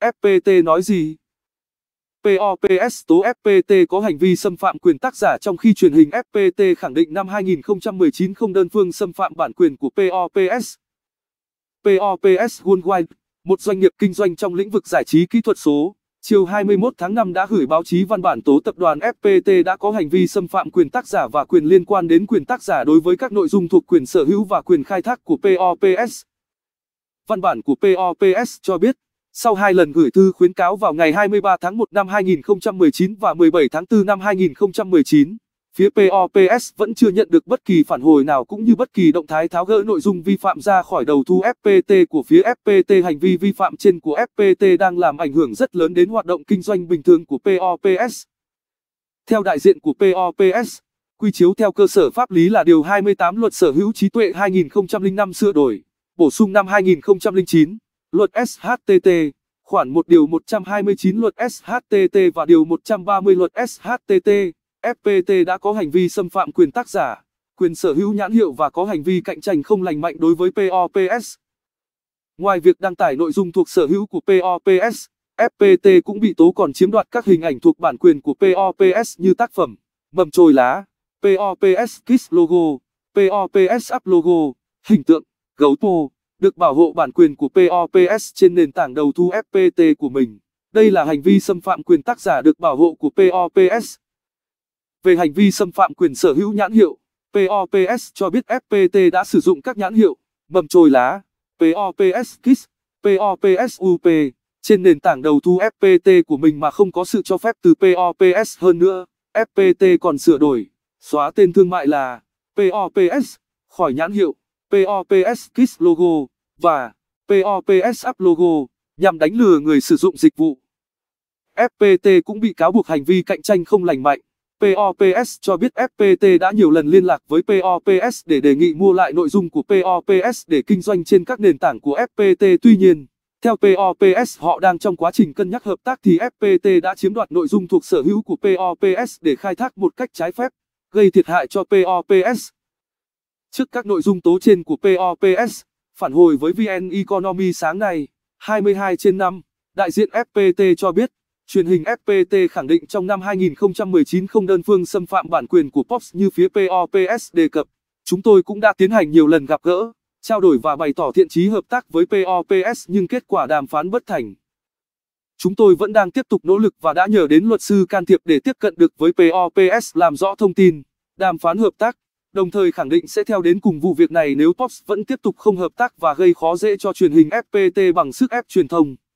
FPT nói gì? POPS tố FPT có hành vi xâm phạm quyền tác giả trong khi truyền hình FPT khẳng định năm 2019 không đơn phương xâm phạm bản quyền của POPS. POPS Worldwide, một doanh nghiệp kinh doanh trong lĩnh vực giải trí kỹ thuật số, chiều 21 tháng 5 đã gửi báo chí văn bản tố tập đoàn FPT đã có hành vi xâm phạm quyền tác giả và quyền liên quan đến quyền tác giả đối với các nội dung thuộc quyền sở hữu và quyền khai thác của POPS. Văn bản của POPS cho biết, sau hai lần gửi thư khuyến cáo vào ngày 23 tháng 1 năm 2019 và 17 tháng 4 năm 2019, phía POPS vẫn chưa nhận được bất kỳ phản hồi nào cũng như bất kỳ động thái tháo gỡ nội dung vi phạm ra khỏi đầu thu FPT của phía FPT. Hành vi vi phạm trên của FPT đang làm ảnh hưởng rất lớn đến hoạt động kinh doanh bình thường của POPS. Theo đại diện của POPS, quy chiếu theo cơ sở pháp lý là điều 28 luật sở hữu trí tuệ 2005 sửa đổi, bổ sung năm 2009. Luật SHTT Khoản 1 điều 129 luật SHTT và điều 130 luật SHTT, FPT đã có hành vi xâm phạm quyền tác giả, quyền sở hữu nhãn hiệu và có hành vi cạnh tranh không lành mạnh đối với POPS. Ngoài việc đăng tải nội dung thuộc sở hữu của POPS, FPT cũng bị tố còn chiếm đoạt các hình ảnh thuộc bản quyền của POPS như tác phẩm, mầm trồi lá, POPS Kiss logo, POPS Up logo, hình tượng, gấu tô được bảo hộ bản quyền của POPS trên nền tảng đầu thu FPT của mình. Đây là hành vi xâm phạm quyền tác giả được bảo hộ của POPS. Về hành vi xâm phạm quyền sở hữu nhãn hiệu, POPS cho biết FPT đã sử dụng các nhãn hiệu mầm trồi lá, POPS Kiss, POPS UP trên nền tảng đầu thu FPT của mình mà không có sự cho phép từ POPS hơn nữa. FPT còn sửa đổi, xóa tên thương mại là POPS khỏi nhãn hiệu. POPS Kids Logo và POPS App Logo nhằm đánh lừa người sử dụng dịch vụ. FPT cũng bị cáo buộc hành vi cạnh tranh không lành mạnh. POPS cho biết FPT đã nhiều lần liên lạc với POPS để đề nghị mua lại nội dung của POPS để kinh doanh trên các nền tảng của FPT. Tuy nhiên, theo POPS họ đang trong quá trình cân nhắc hợp tác thì FPT đã chiếm đoạt nội dung thuộc sở hữu của POPS để khai thác một cách trái phép, gây thiệt hại cho POPS. Trước các nội dung tố trên của POPS, phản hồi với VN Economy sáng nay, 22 trên 5, đại diện FPT cho biết, truyền hình FPT khẳng định trong năm 2019 không đơn phương xâm phạm bản quyền của Pops như phía POPS đề cập. Chúng tôi cũng đã tiến hành nhiều lần gặp gỡ, trao đổi và bày tỏ thiện chí hợp tác với POPS nhưng kết quả đàm phán bất thành. Chúng tôi vẫn đang tiếp tục nỗ lực và đã nhờ đến luật sư can thiệp để tiếp cận được với POPS làm rõ thông tin, đàm phán hợp tác đồng thời khẳng định sẽ theo đến cùng vụ việc này nếu Pops vẫn tiếp tục không hợp tác và gây khó dễ cho truyền hình FPT bằng sức ép truyền thông.